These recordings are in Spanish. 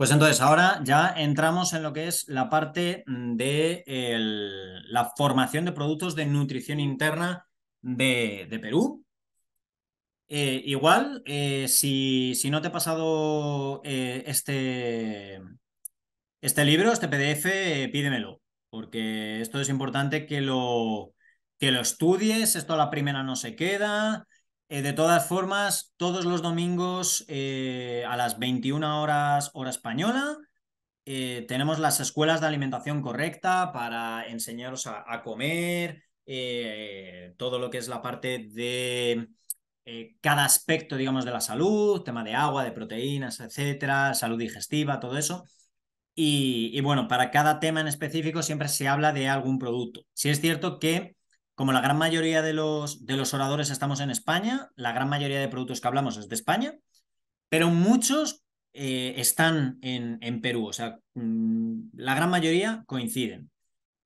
Pues entonces, ahora ya entramos en lo que es la parte mm, de la formación de productos de nutrición interna de, Perú. Eh, igual, eh, si, no te he pasado eh, este, este libro, este PDF, pídemelo, porque esto es importante que lo, que lo estudies, esto a la primera no se queda, eh, de todas formas, todos los domingos eh, a las 21 horas hora española eh, tenemos las escuelas de alimentación correcta para enseñaros a, comer, todo lo que es la parte de cada aspecto, digamos, de la salud, tema de agua, de proteínas, etcétera, salud digestiva, todo eso. Y, bueno, para cada tema en específico siempre se habla de algún producto. Si es cierto que como la gran mayoría de los, de los oradores estamos en España, la gran mayoría de productos que hablamos es de España, pero muchos eh, están en, en, Perú, o sea, mm, la gran mayoría coinciden.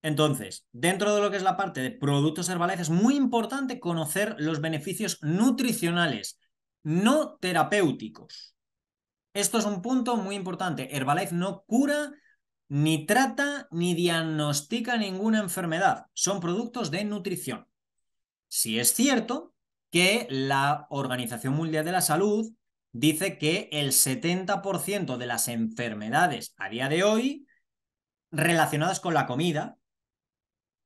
Entonces, dentro de lo que es la parte de productos Herbalife, es muy importante conocer los beneficios nutricionales, no terapéuticos. Esto es un punto muy importante. Herbalife no cura ni trata ni diagnostica ninguna enfermedad, son productos de nutrición. Si es cierto que la Organización Mundial de la Salud dice que el 70% de las enfermedades a día de hoy relacionadas con la comida,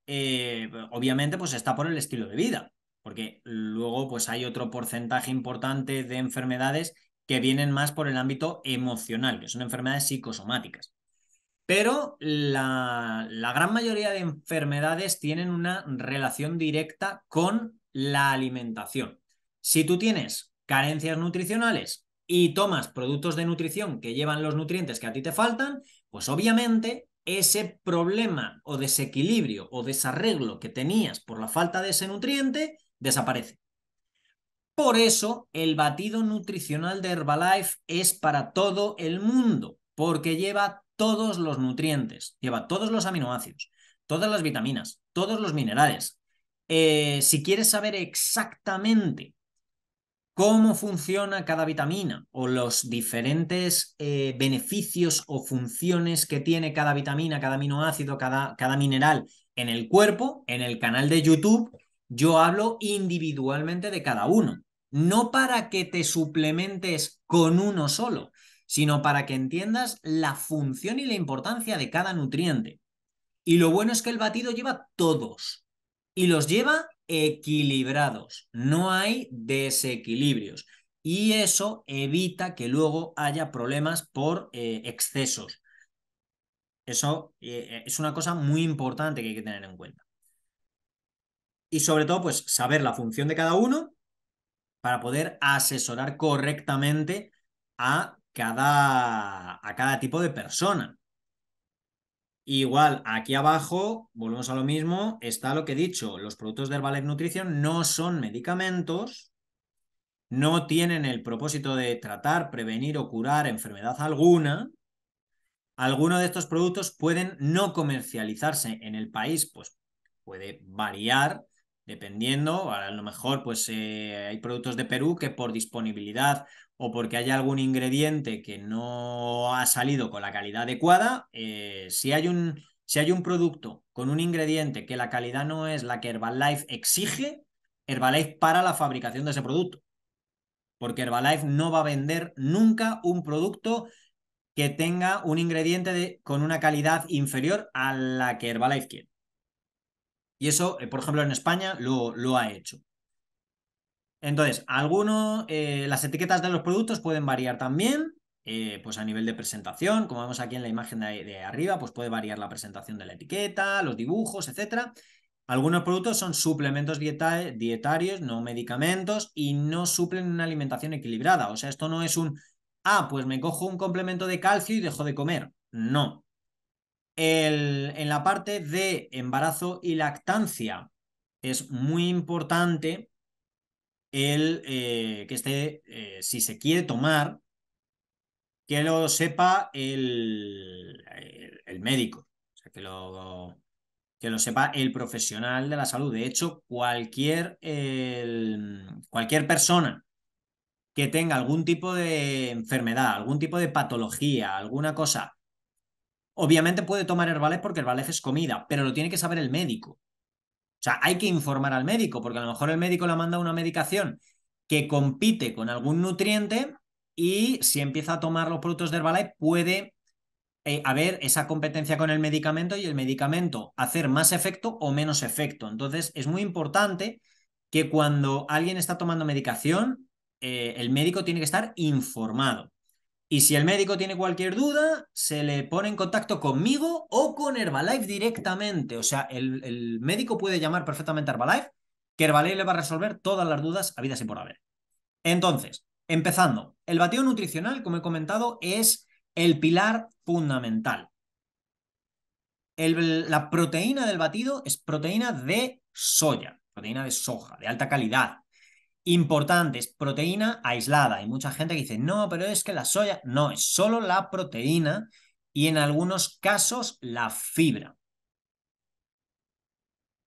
eh, obviamente pues está por el estilo de vida, porque luego pues hay otro porcentaje importante de enfermedades que vienen más por el ámbito emocional, que son enfermedades psicosomáticas pero la, gran mayoría de enfermedades tienen una relación directa con la alimentación. Si tú tienes carencias nutricionales y tomas productos de nutrición que llevan los nutrientes que a ti te faltan, pues obviamente ese problema o desequilibrio o desarreglo que tenías por la falta de ese nutriente desaparece. Por eso el batido nutricional de Herbalife es para todo el mundo, porque lleva todos los nutrientes, lleva todos los aminoácidos, todas las vitaminas, todos los minerales. Eh, si quieres saber exactamente cómo funciona cada vitamina o los diferentes eh, beneficios o funciones que tiene cada vitamina, cada aminoácido, cada, cada mineral en el cuerpo, en el canal de YouTube, yo hablo individualmente de cada uno. No para que te suplementes con uno solo, sino para que entiendas la función y la importancia de cada nutriente. Y lo bueno es que el batido lleva todos y los lleva equilibrados, no hay desequilibrios. Y eso evita que luego haya problemas por eh, excesos. Eso eh, es una cosa muy importante que hay que tener en cuenta. Y sobre todo, pues saber la función de cada uno para poder asesorar correctamente a cada, a cada tipo de persona. Igual, aquí abajo, volvemos a lo mismo, está lo que he dicho, los productos de Herbalife Nutrición no son medicamentos, no tienen el propósito de tratar, prevenir o curar enfermedad alguna. Algunos de estos productos pueden no comercializarse en el país, pues puede variar dependiendo, a lo mejor pues eh, hay productos de Perú que por disponibilidad o porque haya algún ingrediente que no ha salido con la calidad adecuada, eh, si, hay un, si hay un producto con un ingrediente que la calidad no es la que Herbalife exige, Herbalife para la fabricación de ese producto. Porque Herbalife no va a vender nunca un producto que tenga un ingrediente de, con una calidad inferior a la que Herbalife quiere. Y eso, eh, por ejemplo, en España lo ha hecho. Entonces, algunos, eh, las etiquetas de los productos pueden variar también, eh, pues a nivel de presentación, como vemos aquí en la imagen de, arriba, pues puede variar la presentación de la etiqueta, los dibujos, etc. Algunos productos son suplementos dietarios, no medicamentos, y no suplen una alimentación equilibrada. O sea, esto no es un, ah, pues me cojo un complemento de calcio y dejo de comer. No. El, en la parte de embarazo y lactancia es muy importante el, eh, que esté, eh, si se quiere tomar, que lo sepa el, eh, el, médico, que, lo, que lo sepa el profesional de la salud. De hecho, cualquier, cualquier persona que tenga algún tipo de enfermedad, algún tipo de patología, alguna cosa, obviamente puede tomar Herbales porque Herbales es comida, pero lo tiene que saber el médico. O sea, hay que informar al médico, porque a lo mejor el médico le manda una medicación que compite con algún nutriente y si empieza a tomar los productos de Herbalife puede eh, haber esa competencia con el medicamento y el medicamento hacer más efecto o menos efecto. Entonces, es muy importante que cuando alguien está tomando medicación, eh, el médico tiene que estar informado. Y si el médico tiene cualquier duda, se le pone en contacto conmigo o con Herbalife directamente. O sea, el, médico puede llamar perfectamente a Herbalife, que Herbalife le va a resolver todas las dudas habidas y por haber. Entonces, empezando, el batido nutricional, como he comentado, es el pilar fundamental. la proteína del batido es proteína de soya, proteína de soja, de alta calidad, importantes proteína aislada. Hay mucha gente que dice, no, pero es que la soya, no, es solo la proteína y en algunos casos la fibra.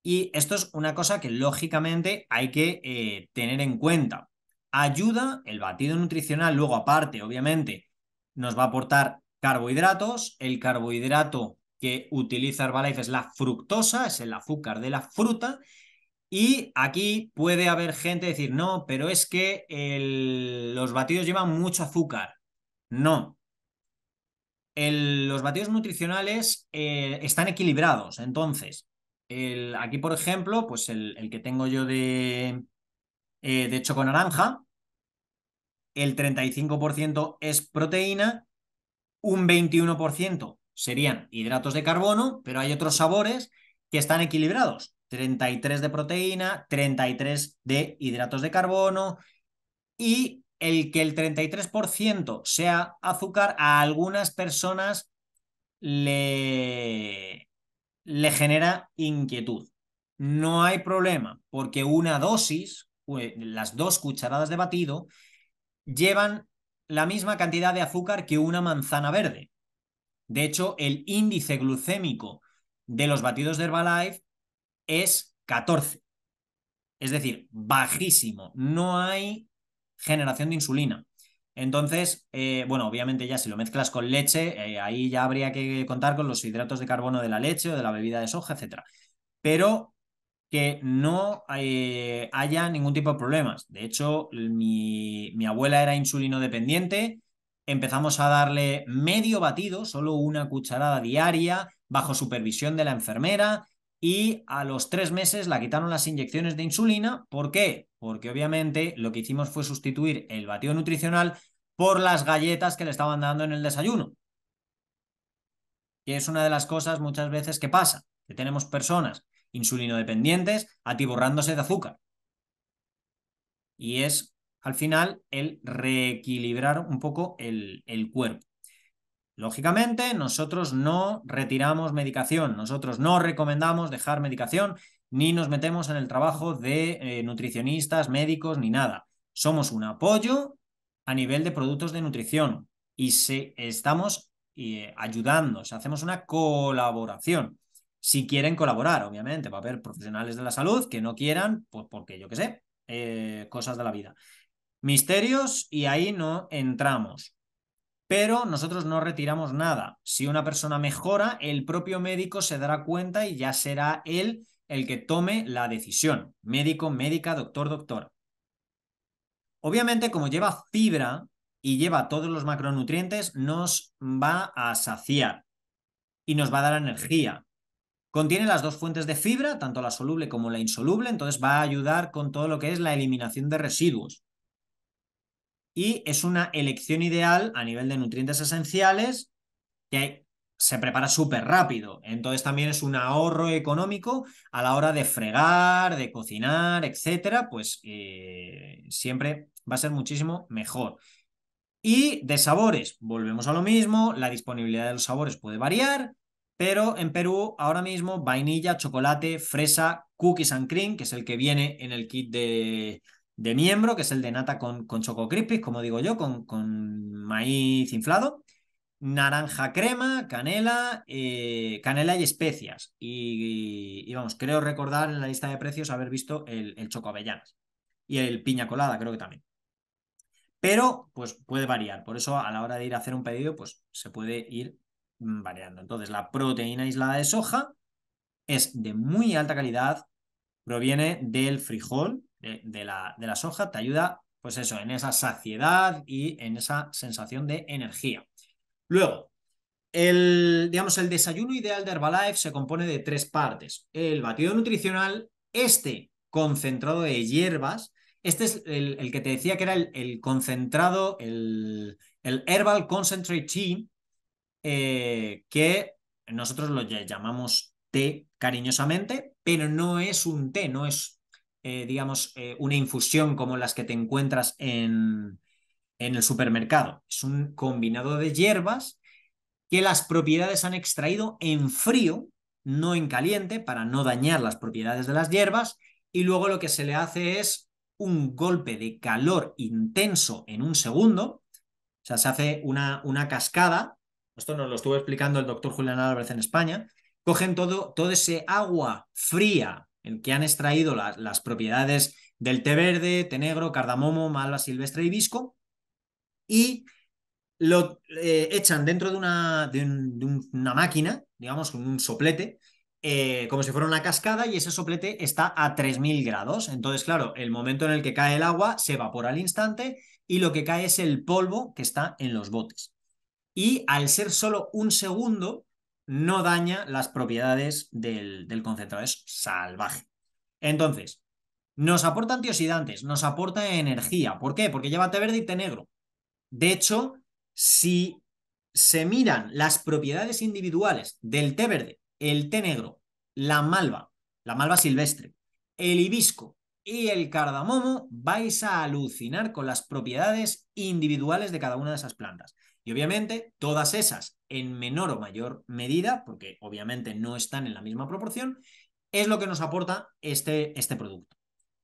Y esto es una cosa que lógicamente hay que eh, tener en cuenta. Ayuda el batido nutricional, luego aparte, obviamente, nos va a aportar carbohidratos. El carbohidrato que utiliza Herbalife es la fructosa, es el azúcar de la fruta, y aquí puede haber gente decir, no, pero es que los batidos llevan mucho azúcar. No. los batidos nutricionales eh, están equilibrados. Entonces, aquí, por ejemplo, pues el, que tengo yo de, eh, de choco naranja, el 35% es proteína, un 21% serían hidratos de carbono, pero hay otros sabores que están equilibrados. 33 de proteína, 33 de hidratos de carbono y el que el 33% sea azúcar a algunas personas le, le genera inquietud. No hay problema porque una dosis, las dos cucharadas de batido, llevan la misma cantidad de azúcar que una manzana verde. De hecho, el índice glucémico de los batidos de Herbalife es 14. Es decir, bajísimo. No hay generación de insulina. Entonces, eh, bueno, obviamente ya si lo mezclas con leche, eh, ahí ya habría que contar con los hidratos de carbono de la leche o de la bebida de soja, etc. Pero que no eh, haya ningún tipo de problemas. De hecho, mi, mi abuela era insulino dependiente, empezamos a darle medio batido, solo una cucharada diaria, bajo supervisión de la enfermera, y a los tres meses la quitaron las inyecciones de insulina. ¿Por qué? Porque obviamente lo que hicimos fue sustituir el batido nutricional por las galletas que le estaban dando en el desayuno. Y es una de las cosas muchas veces que pasa, que tenemos personas insulinodependientes atiborrándose de azúcar. Y es al final el reequilibrar un poco el, el cuerpo. Lógicamente, nosotros no retiramos medicación, nosotros no recomendamos dejar medicación, ni nos metemos en el trabajo de eh, nutricionistas, médicos, ni nada. Somos un apoyo a nivel de productos de nutrición y se, estamos eh, ayudando, hacemos una colaboración. Si quieren colaborar, obviamente, va a haber profesionales de la salud que no quieran, pues porque yo qué sé, eh, cosas de la vida. Misterios y ahí no entramos pero nosotros no retiramos nada. Si una persona mejora, el propio médico se dará cuenta y ya será él el que tome la decisión. Médico, médica, doctor, doctor. Obviamente, como lleva fibra y lleva todos los macronutrientes, nos va a saciar y nos va a dar energía. Contiene las dos fuentes de fibra, tanto la soluble como la insoluble, entonces va a ayudar con todo lo que es la eliminación de residuos y es una elección ideal a nivel de nutrientes esenciales que se prepara súper rápido. Entonces también es un ahorro económico a la hora de fregar, de cocinar, etc. pues eh, siempre va a ser muchísimo mejor. Y de sabores, volvemos a lo mismo, la disponibilidad de los sabores puede variar, pero en Perú ahora mismo vainilla, chocolate, fresa, cookies and cream, que es el que viene en el kit de, de miembro, que es el de nata con, con choco crispis, como digo yo, con, con maíz inflado, naranja crema, canela, eh, canela y especias. Y, vamos, creo recordar en la lista de precios haber visto el, el choco avellanas y el piña colada, creo que también. Pero pues puede variar, por eso a la hora de ir a hacer un pedido, pues se puede ir mm, variando. Entonces, la proteína aislada de soja es de muy alta calidad, proviene del frijol, de, la, de soja te ayuda, pues eso, en esa saciedad y en esa sensación de energía. Luego, el, digamos, el desayuno ideal de Herbalife se compone de tres partes. El batido nutricional, este concentrado de hierbas, este es el, que te decía que era el, concentrado, el, Herbal Concentrate Tea, eh, que nosotros lo llamamos té cariñosamente, pero no es un té, no es eh, digamos, eh, una infusión como las que te encuentras en, el supermercado. Es un combinado de hierbas que las propiedades han extraído en frío, no en caliente, para no dañar las propiedades de las hierbas, y luego lo que se le hace es un golpe de calor intenso en un segundo, o sea, se hace una, una cascada, esto nos lo estuvo explicando el doctor Julián Álvarez en España, cogen todo, todo ese agua fría en que han extraído las propiedades del té verde, té negro, cardamomo, malva silvestre y visco, y lo eh, echan dentro de una, máquina, digamos, un soplete, eh, como si fuera una cascada y ese soplete está a 3.000 grados. Entonces, claro, el momento en el que cae el agua se evapora al instante y lo que cae es el polvo que está en los botes. Y al ser solo un segundo, no daña las propiedades del, concentrado, es salvaje. Entonces, nos aporta antioxidantes, nos aporta energía. ¿Por qué? Porque lleva té verde y té negro. De hecho, si se miran las propiedades individuales del té verde, el té negro, la malva, la malva silvestre, el hibisco y el cardamomo, vais a alucinar con las propiedades individuales de cada una de esas plantas. Y obviamente, todas esas en menor o mayor medida, porque obviamente no están en la misma proporción, es lo que nos aporta este, este producto.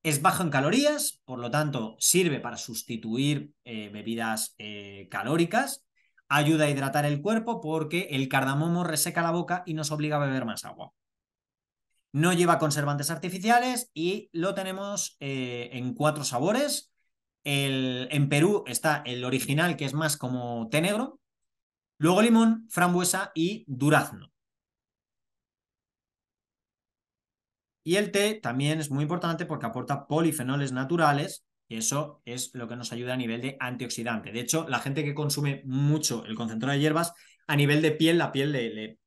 Es bajo en calorías, por lo tanto sirve para sustituir eh, bebidas eh, calóricas, ayuda a hidratar el cuerpo porque el cardamomo reseca la boca y nos obliga a beber más agua. No lleva conservantes artificiales y lo tenemos eh, en cuatro sabores. El, en Perú está el original que es más como té negro, Luego limón, frambuesa y durazno. Y el té también es muy importante porque aporta polifenoles naturales y eso es lo que nos ayuda a nivel de antioxidante. De hecho, la gente que consume mucho el concentrado de hierbas, a nivel de piel, la piel le,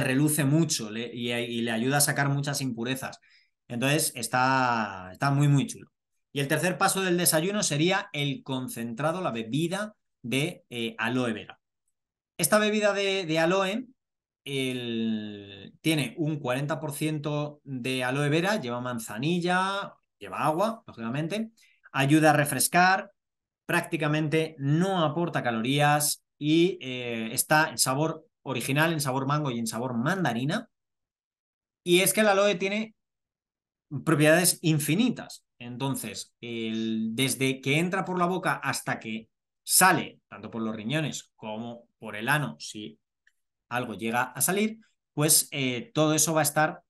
reluce mucho y, le ayuda a sacar muchas impurezas. Entonces, está, está muy, muy chulo. Y el tercer paso del desayuno sería el concentrado, la bebida de eh, aloe vera. Esta bebida de, aloe tiene un 40% de aloe vera, lleva manzanilla, lleva agua, lógicamente, ayuda a refrescar, prácticamente no aporta calorías y eh, está en sabor original, en sabor mango y en sabor mandarina. Y es que el aloe tiene propiedades infinitas. Entonces, desde que entra por la boca hasta que sale tanto por los riñones como por el ano, si algo llega a salir, pues eh, todo eso va a estar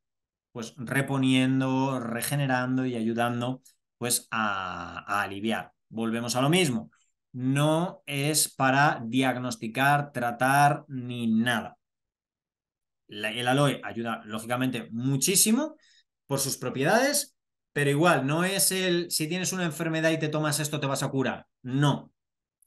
pues reponiendo, regenerando y ayudando pues a, aliviar. Volvemos a lo mismo. No es para diagnosticar, tratar ni nada. el aloe ayuda lógicamente muchísimo por sus propiedades, pero igual no es el si tienes una enfermedad y te tomas esto te vas a curar. No,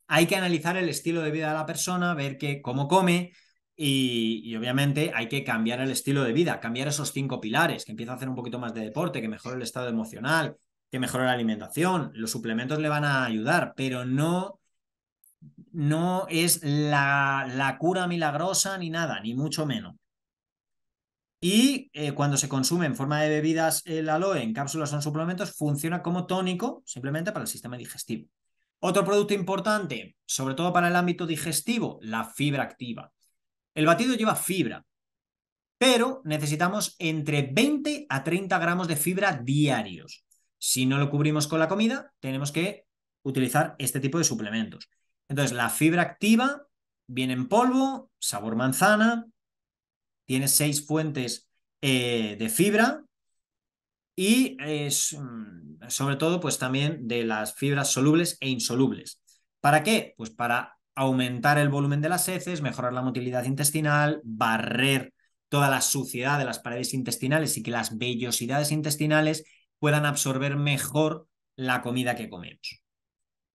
hay que analizar el estilo de vida de la persona, ver que, cómo come y, obviamente hay que cambiar el estilo de vida, cambiar esos cinco pilares, que empieza a hacer un poquito más de deporte, que mejore el estado emocional, que mejore la alimentación. Los suplementos le van a ayudar, pero no, no es la, cura milagrosa ni nada, ni mucho menos. Y eh, cuando se consume en forma de bebidas el eh, aloe en cápsulas o en suplementos, funciona como tónico simplemente para el sistema digestivo. Otro producto importante, sobre todo para el ámbito digestivo, la fibra activa. El batido lleva fibra, pero necesitamos entre 20 a 30 gramos de fibra diarios. Si no lo cubrimos con la comida, tenemos que utilizar este tipo de suplementos. Entonces, la fibra activa viene en polvo, sabor manzana, tiene seis fuentes eh, de fibra, y mm, sobre todo pues también de las fibras solubles e insolubles. ¿Para qué? Pues para aumentar el volumen de las heces, mejorar la motilidad intestinal, barrer toda la suciedad de las paredes intestinales y que las vellosidades intestinales puedan absorber mejor la comida que comemos.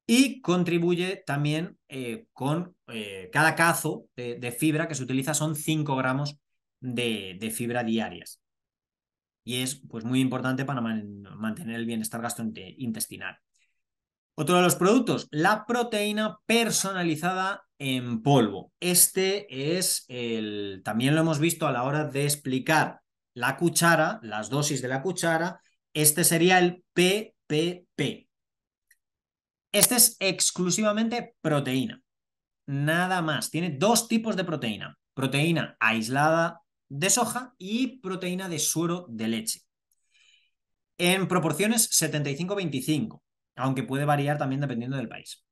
Y contribuye también eh, con eh, cada cazo de, fibra que se utiliza son 5 gramos de fibra diarias y es pues, muy importante para mantener el bienestar gastrointestinal. Otro de los productos, la proteína personalizada en polvo. Este es el, también lo hemos visto a la hora de explicar la cuchara, las dosis de la cuchara. Este sería el PPP. Este es exclusivamente proteína. Nada más. Tiene dos tipos de proteína. Proteína aislada de soja y proteína de suero de leche. En proporciones 75-25, aunque puede variar también dependiendo del país.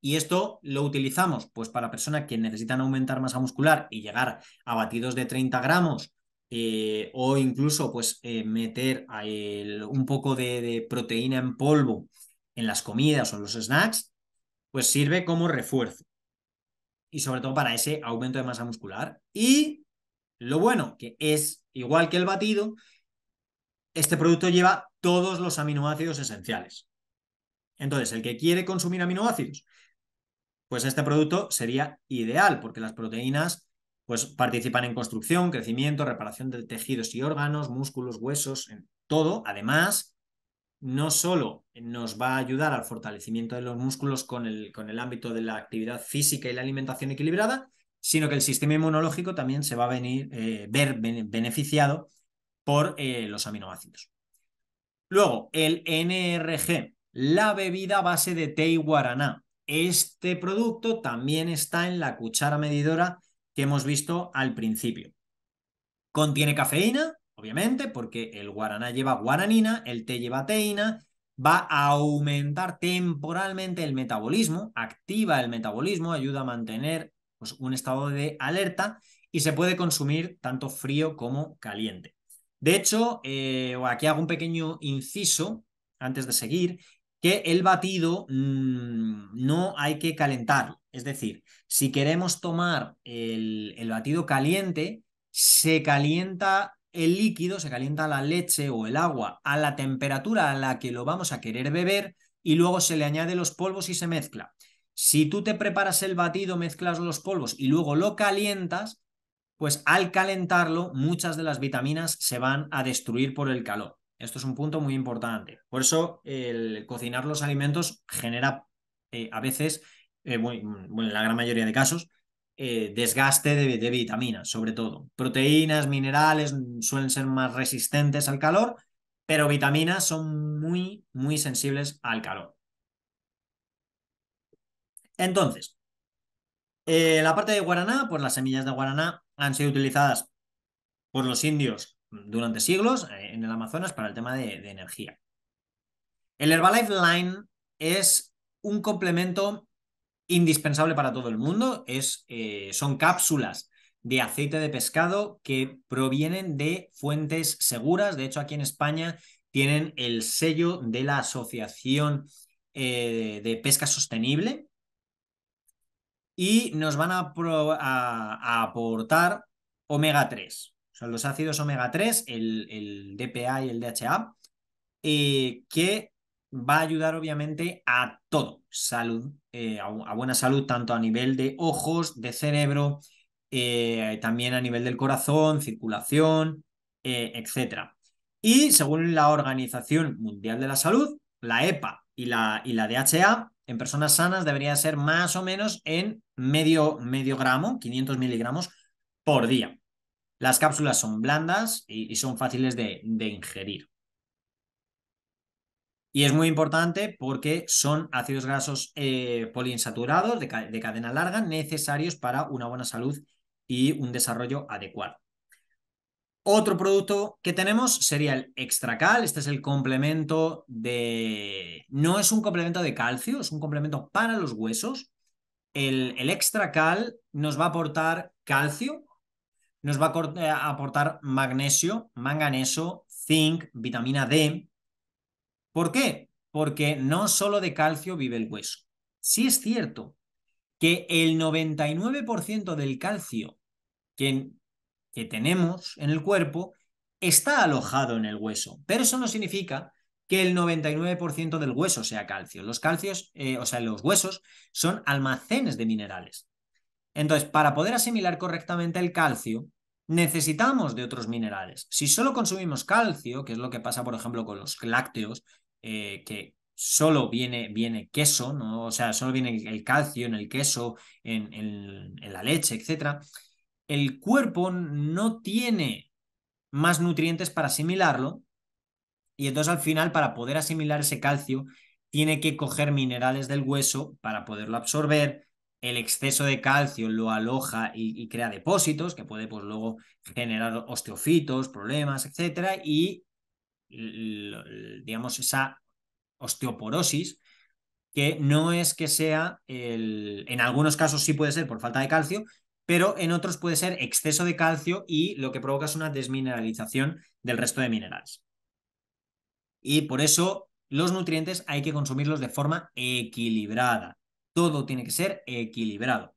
Y esto lo utilizamos pues, para personas que necesitan aumentar masa muscular y llegar a batidos de 30 gramos eh, o incluso pues, eh, meter eh, un poco de, de proteína en polvo en las comidas o en los snacks, pues sirve como refuerzo. Y sobre todo para ese aumento de masa muscular. Y lo bueno, que es igual que el batido, este producto lleva todos los aminoácidos esenciales. Entonces, el que quiere consumir aminoácidos, pues este producto sería ideal, porque las proteínas pues, participan en construcción, crecimiento, reparación de tejidos y órganos, músculos, huesos, en todo. Además, no solo nos va a ayudar al fortalecimiento de los músculos con el, con el ámbito de la actividad física y la alimentación equilibrada, sino que el sistema inmunológico también se va a venir, eh, ver beneficiado por eh, los aminoácidos. Luego, el NRG, la bebida base de té y guaraná. Este producto también está en la cuchara medidora que hemos visto al principio. Contiene cafeína, obviamente, porque el guaraná lleva guaranina, el té lleva teína, va a aumentar temporalmente el metabolismo, activa el metabolismo, ayuda a mantener pues, un estado de alerta y se puede consumir tanto frío como caliente. De hecho, eh, aquí hago un pequeño inciso antes de seguir, que el batido mm, no hay que calentarlo. Es decir, si queremos tomar el batido caliente, se calienta el líquido, se calienta la leche o el agua a la temperatura a la que lo vamos a querer beber y luego se le añade los polvos y se mezcla. Si tú te preparas el batido, mezclas los polvos y luego lo calientas, pues al calentarlo muchas de las vitaminas se van a destruir por el calor. Esto es un punto muy importante. Por eso el cocinar los alimentos genera eh, a veces, eh, bueno, en la gran mayoría de casos, eh, desgaste de, de vitaminas, sobre todo. Proteínas, minerales suelen ser más resistentes al calor, pero vitaminas son muy, muy sensibles al calor. Entonces, eh, la parte de guaraná, pues las semillas de guaraná han sido utilizadas por los indios durante siglos eh, en el Amazonas para el tema de, energía. El Herbalife Line es un complemento indispensable para todo el mundo. Eh, son cápsulas de aceite de pescado que provienen de fuentes seguras. De hecho, aquí en España tienen el sello de la Asociación de Pesca Sostenible, y nos van a, aportar omega 3. O los ácidos omega 3, el, DPA y el DHA, eh, que va a ayudar obviamente a todo, salud, eh, a, buena salud, tanto a nivel de ojos, de cerebro, eh, también a nivel del corazón, circulación, etc. Y según la Organización Mundial de la Salud, la EPA y la, y la DHA en personas sanas debería ser más o menos en medio, medio gramo, 500 miligramos por día. Las cápsulas son blandas y, son fáciles de, ingerir. Y es muy importante porque son ácidos grasos eh, poliinsaturados de, cadena larga necesarios para una buena salud y un desarrollo adecuado. Otro producto que tenemos sería el extracal. Este es el complemento de... No es un complemento de calcio, es un complemento para los huesos. El, el extracal nos va a aportar calcio, nos va a eh, aportar magnesio, manganeso, zinc, vitamina D. ¿Por qué? Porque no solo de calcio vive el hueso. Sí es cierto que el 99% del calcio que que tenemos en el cuerpo está alojado en el hueso, pero eso no significa que el 99% del hueso sea calcio. Los calcios, eh, o sea, los huesos son almacenes de minerales. Entonces, para poder asimilar correctamente el calcio, necesitamos de otros minerales. Si solo consumimos calcio, que es lo que pasa, por ejemplo, con los lácteos, eh, que solo viene, viene queso, ¿no? o sea, solo viene el, calcio en el queso, en, en la leche, etcétera el cuerpo no tiene más nutrientes para asimilarlo y entonces al final para poder asimilar ese calcio tiene que coger minerales del hueso para poderlo absorber, el exceso de calcio lo aloja y, crea depósitos que puede pues, luego generar osteofitos, problemas, etcétera y digamos esa osteoporosis que no es que sea el, en algunos casos sí puede ser por falta de calcio, pero en otros puede ser exceso de calcio y lo que provoca es una desmineralización del resto de minerales. Y por eso los nutrientes hay que consumirlos de forma equilibrada. Todo tiene que ser equilibrado.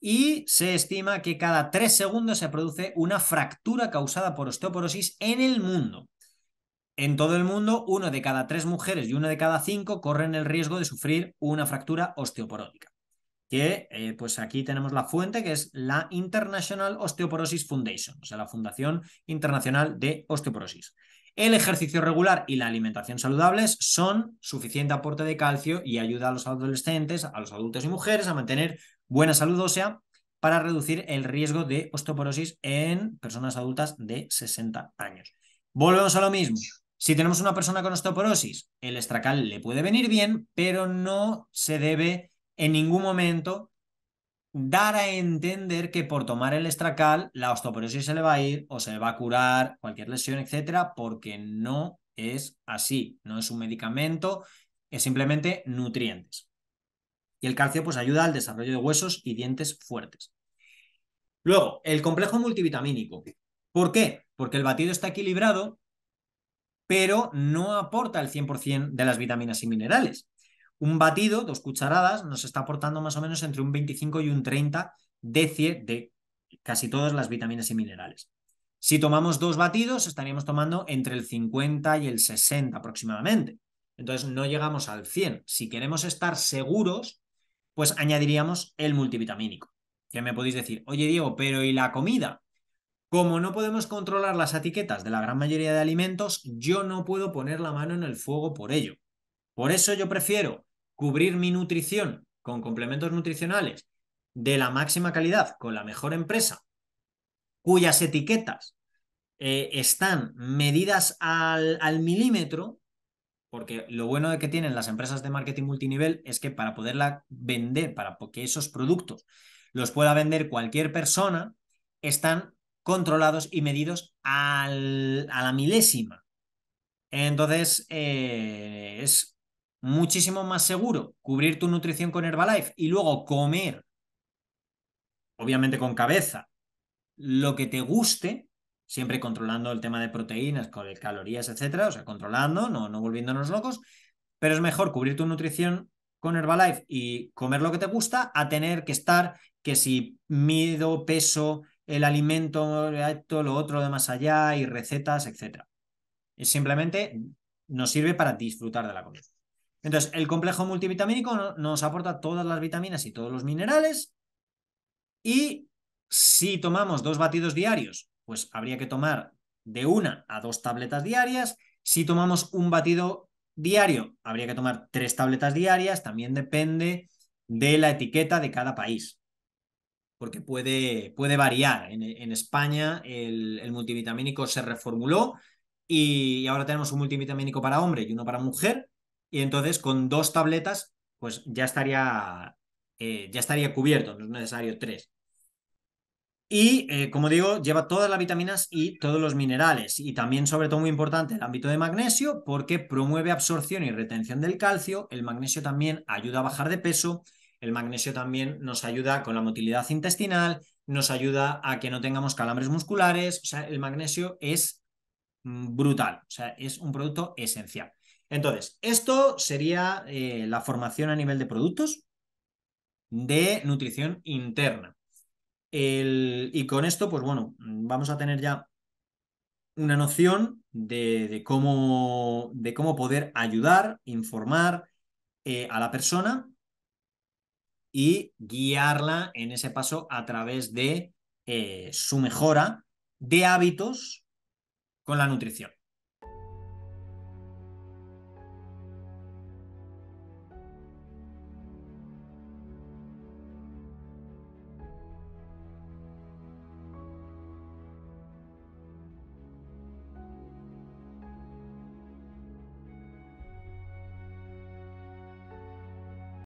Y se estima que cada tres segundos se produce una fractura causada por osteoporosis en el mundo. En todo el mundo, uno de cada tres mujeres y una de cada cinco corren el riesgo de sufrir una fractura osteoporótica que eh, pues aquí tenemos la fuente que es la International Osteoporosis Foundation, o sea, la Fundación Internacional de Osteoporosis. El ejercicio regular y la alimentación saludables son suficiente aporte de calcio y ayuda a los adolescentes, a los adultos y mujeres a mantener buena salud ósea para reducir el riesgo de osteoporosis en personas adultas de 60 años. Volvemos a lo mismo. Si tenemos una persona con osteoporosis, el estracal le puede venir bien, pero no se debe en ningún momento dar a entender que por tomar el estracal la osteoporosis se le va a ir o se le va a curar cualquier lesión, etcétera, porque no es así, no es un medicamento, es simplemente nutrientes. Y el calcio pues ayuda al desarrollo de huesos y dientes fuertes. Luego, el complejo multivitamínico. ¿Por qué? Porque el batido está equilibrado, pero no aporta el 100% de las vitaminas y minerales. Un batido, dos cucharadas, nos está aportando más o menos entre un 25 y un 30 de casi todas las vitaminas y minerales. Si tomamos dos batidos, estaríamos tomando entre el 50 y el 60 aproximadamente. Entonces no llegamos al 100. Si queremos estar seguros, pues añadiríamos el multivitamínico. Ya me podéis decir, oye Diego, pero ¿y la comida? Como no podemos controlar las etiquetas de la gran mayoría de alimentos, yo no puedo poner la mano en el fuego por ello. Por eso yo prefiero cubrir mi nutrición con complementos nutricionales de la máxima calidad con la mejor empresa, cuyas etiquetas eh, están medidas al, milímetro, porque lo bueno de que tienen las empresas de marketing multinivel es que para poderla vender, para que esos productos los pueda vender cualquier persona, están controlados y medidos al, a la milésima. Entonces, eh, es muchísimo más seguro cubrir tu nutrición con Herbalife y luego comer, obviamente con cabeza, lo que te guste, siempre controlando el tema de proteínas, calorías, etcétera, o sea, controlando, no, no volviéndonos locos, pero es mejor cubrir tu nutrición con Herbalife y comer lo que te gusta a tener que estar que si mido, peso, el alimento, esto, lo otro, de más allá y recetas, etcétera. Simplemente nos sirve para disfrutar de la comida. Entonces, el complejo multivitamínico nos aporta todas las vitaminas y todos los minerales. Y si tomamos dos batidos diarios, pues habría que tomar de una a dos tabletas diarias. Si tomamos un batido diario, habría que tomar tres tabletas diarias. También depende de la etiqueta de cada país, porque puede, puede variar. En, España el, multivitamínico se reformuló y ahora tenemos un multivitamínico para hombre y uno para mujer y entonces con dos tabletas, pues ya estaría, eh, ya estaría cubierto, no es necesario tres. Y eh, como digo, lleva todas las vitaminas y todos los minerales. Y también, sobre todo, muy importante el ámbito de magnesio, porque promueve absorción y retención del calcio. El magnesio también ayuda a bajar de peso. El magnesio también nos ayuda con la motilidad intestinal, nos ayuda a que no tengamos calambres musculares. O sea, el magnesio es mm, brutal. O sea, es un producto esencial. Entonces, esto sería eh, la formación a nivel de productos de nutrición interna. y con esto, pues bueno, vamos a tener ya una noción de, cómo, de cómo poder ayudar, informar eh, a la persona y guiarla en ese paso a través de eh, su mejora de hábitos con la nutrición.